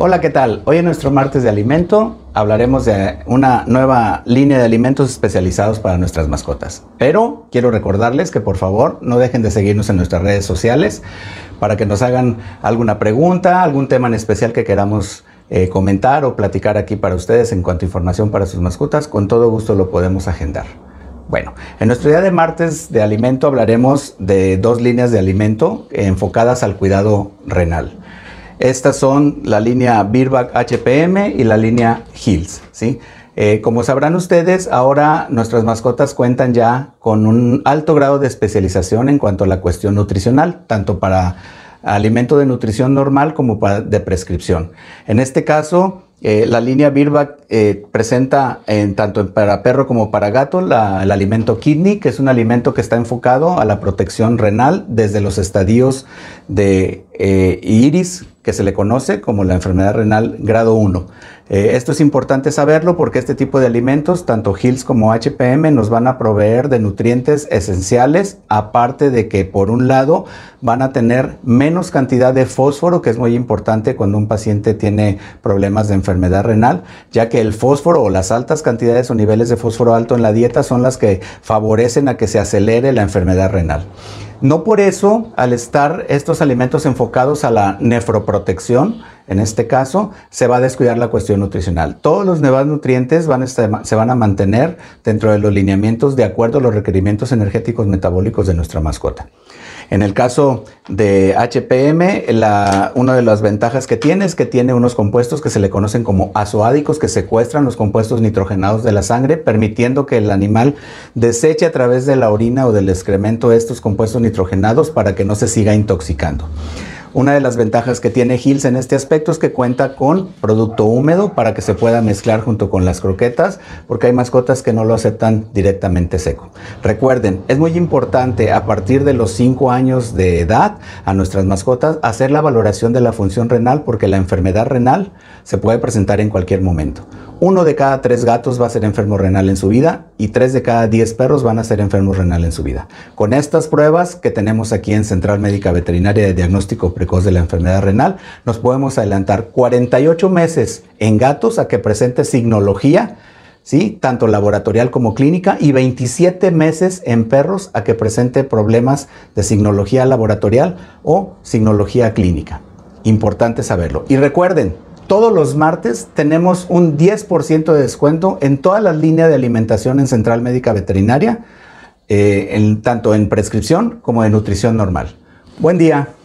Hola, ¿qué tal? Hoy en nuestro martes de alimento hablaremos de una nueva línea de alimentos especializados para nuestras mascotas. Pero quiero recordarles que por favor no dejen de seguirnos en nuestras redes sociales para que nos hagan alguna pregunta, algún tema en especial que queramos eh, comentar o platicar aquí para ustedes en cuanto a información para sus mascotas, con todo gusto lo podemos agendar. Bueno, en nuestro día de martes de alimento hablaremos de dos líneas de alimento enfocadas al cuidado renal. Estas son la línea Birback HPM y la línea Hills, ¿sí? Eh, como sabrán ustedes, ahora nuestras mascotas cuentan ya con un alto grado de especialización en cuanto a la cuestión nutricional, tanto para alimento de nutrición normal como para de prescripción. En este caso, eh, la línea Birback eh, presenta en, tanto para perro como para gato el alimento kidney, que es un alimento que está enfocado a la protección renal desde los estadios de eh, iris, que se le conoce como la enfermedad renal grado 1. Eh, esto es importante saberlo porque este tipo de alimentos, tanto Hills como HPM, nos van a proveer de nutrientes esenciales, aparte de que por un lado van a tener menos cantidad de fósforo, que es muy importante cuando un paciente tiene problemas de enfermedad renal, ya que el fósforo o las altas cantidades o niveles de fósforo alto en la dieta son las que favorecen a que se acelere la enfermedad renal. No por eso, al estar estos alimentos enfocados a la nefroprotección, en este caso, se va a descuidar la cuestión nutricional. Todos los nuevos nutrientes van se van a mantener dentro de los lineamientos de acuerdo a los requerimientos energéticos metabólicos de nuestra mascota. En el caso de HPM, una de las ventajas que tiene es que tiene unos compuestos que se le conocen como azoádicos que secuestran los compuestos nitrogenados de la sangre, permitiendo que el animal deseche a través de la orina o del excremento estos compuestos nitrogenados para que no se siga intoxicando. Una de las ventajas que tiene Hills en este aspecto es que cuenta con producto húmedo para que se pueda mezclar junto con las croquetas, porque hay mascotas que no lo aceptan directamente seco. Recuerden, es muy importante a partir de los 5 años de edad a nuestras mascotas hacer la valoración de la función renal porque la enfermedad renal se puede presentar en cualquier momento uno de cada tres gatos va a ser enfermo renal en su vida y tres de cada diez perros van a ser enfermos renal en su vida. Con estas pruebas que tenemos aquí en Central Médica Veterinaria de Diagnóstico Precoz de la Enfermedad Renal, nos podemos adelantar 48 meses en gatos a que presente signología, ¿sí? tanto laboratorial como clínica, y 27 meses en perros a que presente problemas de signología laboratorial o signología clínica. Importante saberlo. Y recuerden, todos los martes tenemos un 10% de descuento en todas las líneas de alimentación en Central Médica Veterinaria, eh, tanto en prescripción como en nutrición normal. Buen día.